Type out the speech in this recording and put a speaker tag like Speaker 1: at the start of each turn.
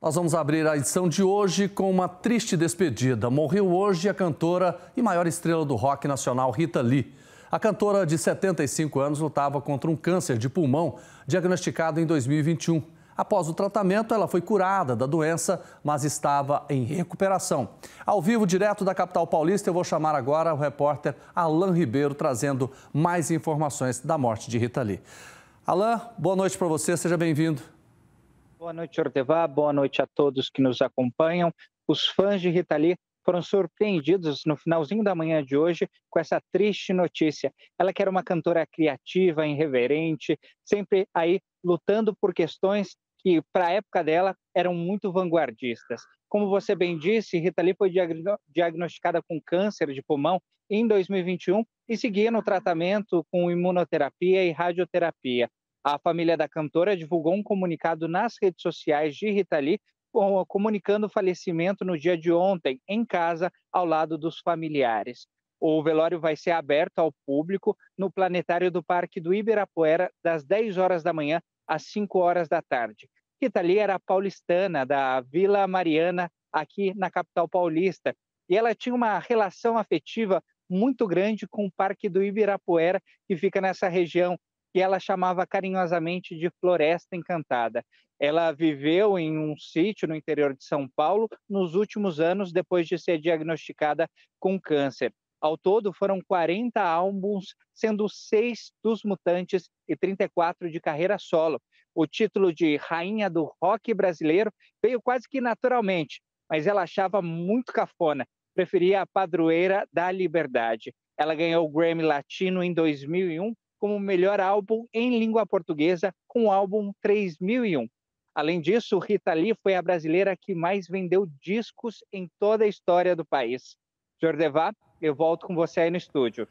Speaker 1: Nós vamos abrir a edição de hoje com uma triste despedida. Morreu hoje a cantora e maior estrela do rock nacional, Rita Lee. A cantora de 75 anos lutava contra um câncer de pulmão diagnosticado em 2021. Após o tratamento, ela foi curada da doença, mas estava em recuperação. Ao vivo, direto da capital paulista, eu vou chamar agora o repórter Alain Ribeiro, trazendo mais informações da morte de Rita Lee. Alain, boa noite para você, seja bem-vindo. Boa noite, Ortevá. Boa
Speaker 2: noite a todos que nos acompanham. Os fãs de Rita Lee foram surpreendidos no finalzinho da manhã de hoje com essa triste notícia. Ela que era uma cantora criativa, irreverente, sempre aí lutando por questões que para a época dela eram muito vanguardistas. Como você bem disse, Rita Lee foi diagnosticada com câncer de pulmão em 2021 e seguia no tratamento com imunoterapia e radioterapia. A família da cantora divulgou um comunicado nas redes sociais de Rita Lee, comunicando o falecimento no dia de ontem, em casa, ao lado dos familiares. O velório vai ser aberto ao público no planetário do Parque do Ibirapuera, das 10 horas da manhã às 5 horas da tarde. Rita Lee era paulistana, da Vila Mariana, aqui na capital paulista, e ela tinha uma relação afetiva muito grande com o Parque do Ibirapuera, que fica nessa região que ela chamava carinhosamente de Floresta Encantada. Ela viveu em um sítio no interior de São Paulo nos últimos anos, depois de ser diagnosticada com câncer. Ao todo, foram 40 álbuns, sendo seis dos Mutantes e 34 de carreira solo. O título de Rainha do Rock Brasileiro veio quase que naturalmente, mas ela achava muito cafona, preferia a Padroeira da Liberdade. Ela ganhou o Grammy Latino em 2001 como melhor álbum em língua portuguesa com o álbum 3001. Além disso, Rita Lee foi a brasileira que mais vendeu discos em toda a história do país. Jordevá, eu volto com você aí no estúdio.